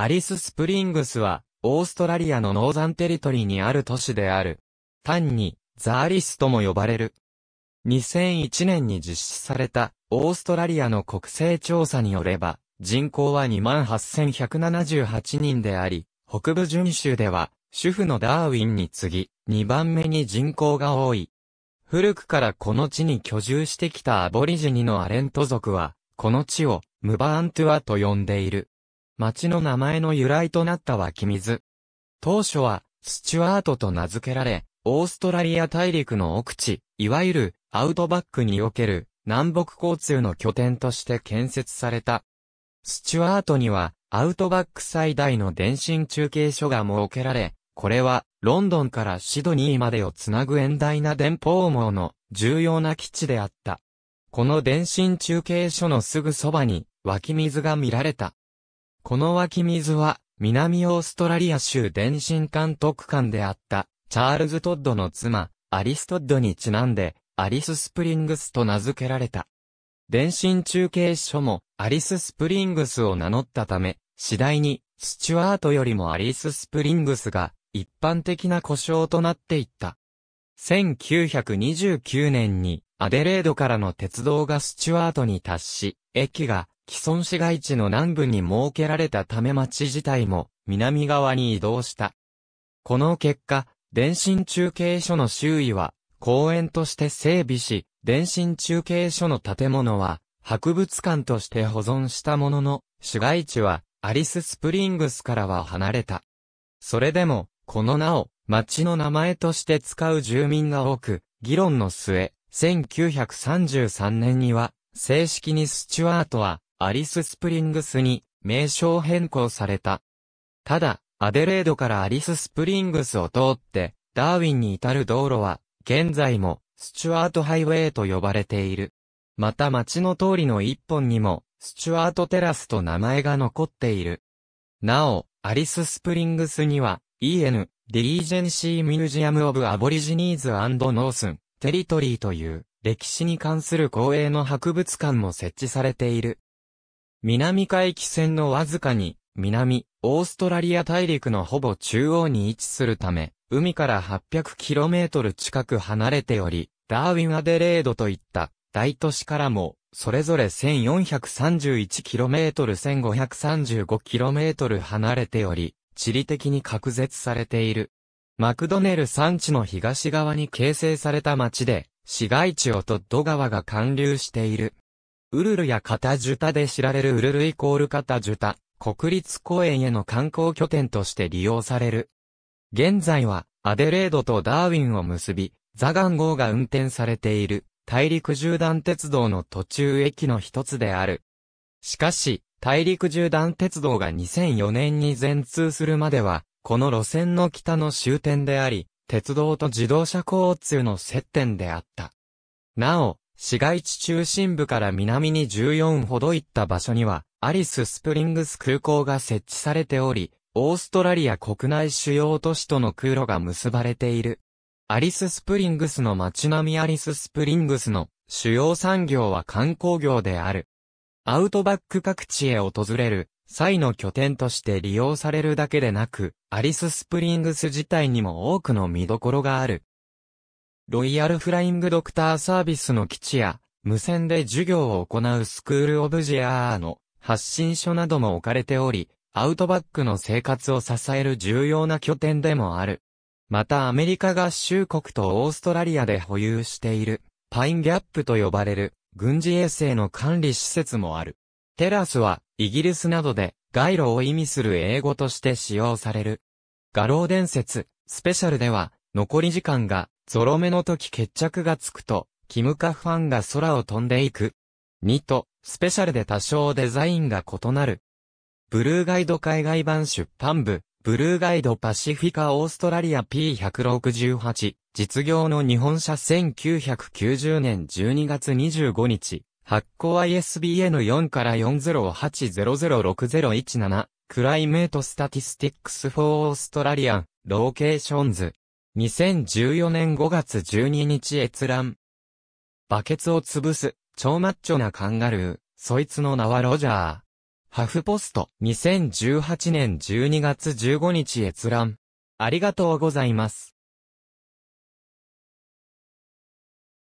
アリス・スプリングスは、オーストラリアのノーザンテリトリーにある都市である。単に、ザ・アリスとも呼ばれる。2001年に実施された、オーストラリアの国勢調査によれば、人口は28,178人であり、北部準州では、主婦のダーウィンに次ぎ、2番目に人口が多い。古くからこの地に居住してきたアボリジニのアレント族は、この地を、ムバーントゥアと呼んでいる。町の名前の由来となった湧き水。当初は、スチュワートと名付けられ、オーストラリア大陸の奥地、いわゆる、アウトバックにおける、南北交通の拠点として建設された。スチュワートには、アウトバック最大の電信中継所が設けられ、これは、ロンドンからシドニーまでをつなぐ遠大な電報網の重要な基地であった。この電信中継所のすぐそばに、湧き水が見られた。この湧き水は、南オーストラリア州電信監督官であった、チャールズ・トッドの妻、アリス・トッドにちなんで、アリス・スプリングスと名付けられた。電信中継所も、アリス・スプリングスを名乗ったため、次第に、スチュワートよりもアリス・スプリングスが、一般的な故障となっていった。1929年に、アデレードからの鉄道がスチュワートに達し、駅が既存市街地の南部に設けられたため町自体も南側に移動した。この結果、電信中継所の周囲は公園として整備し、電信中継所の建物は博物館として保存したものの、市街地はアリス・スプリングスからは離れた。それでも、この名を町の名前として使う住民が多く、議論の末、1933年には、正式にスチュワートは、アリススプリングスに名称変更された。ただ、アデレードからアリススプリングスを通って、ダーウィンに至る道路は、現在も、スチュワートハイウェイと呼ばれている。また町の通りの一本にも、スチュワートテラスと名前が残っている。なお、アリススプリングスには、EN、リージェンシー・ミュージアム・オブ・アボリジニーズ・ノースン、テリトリーという、歴史に関する公営の博物館も設置されている。南海域線のわずかに、南、オーストラリア大陸のほぼ中央に位置するため、海から 800km 近く離れており、ダーウィン・アデレードといった大都市からも、それぞれ 1431km、1535km 離れており、地理的に隔絶されている。マクドネル山地の東側に形成された町で、市街地をトッド川が貫流している。ウルルやカタジュタで知られるウルルイコールカタジュタ、国立公園への観光拠点として利用される。現在は、アデレードとダーウィンを結び、ザガン号が運転されている、大陸縦断鉄道の途中駅の一つである。しかし、大陸縦断鉄道が2004年に全通するまでは、この路線の北の終点であり、鉄道と自動車交通の接点であった。なお、市街地中心部から南に14ほど行った場所には、アリス・スプリングス空港が設置されており、オーストラリア国内主要都市との空路が結ばれている。アリス・スプリングスの街並みアリス・スプリングスの主要産業は観光業である。アウトバック各地へ訪れる際の拠点として利用されるだけでなく、アリス・スプリングス自体にも多くの見どころがある。ロイヤルフライングドクターサービスの基地や、無線で授業を行うスクールオブジェアーの発信所なども置かれており、アウトバックの生活を支える重要な拠点でもある。またアメリカ合衆国とオーストラリアで保有している、パインギャップと呼ばれる、軍事衛星の管理施設もある。テラスは、イギリスなどで、街路を意味する英語として使用される。画廊伝説、スペシャルでは、残り時間がゾロ目の時決着がつくと、キムカファンが空を飛んでいく。2と、スペシャルで多少デザインが異なる。ブルーガイド海外版出版部、ブルーガイドパシフィカオーストラリア P168、実業の日本社1990年12月25日、発行 ISBN4 から408006017、クライメートスタティスティックスフォーオーストラリアン、ローケーションズ。2014年5月12日閲覧。バケツを潰す、超マッチョなカンガルー、そいつの名はロジャー。ハフポスト、2018年12月15日閲覧。ありがとうございます。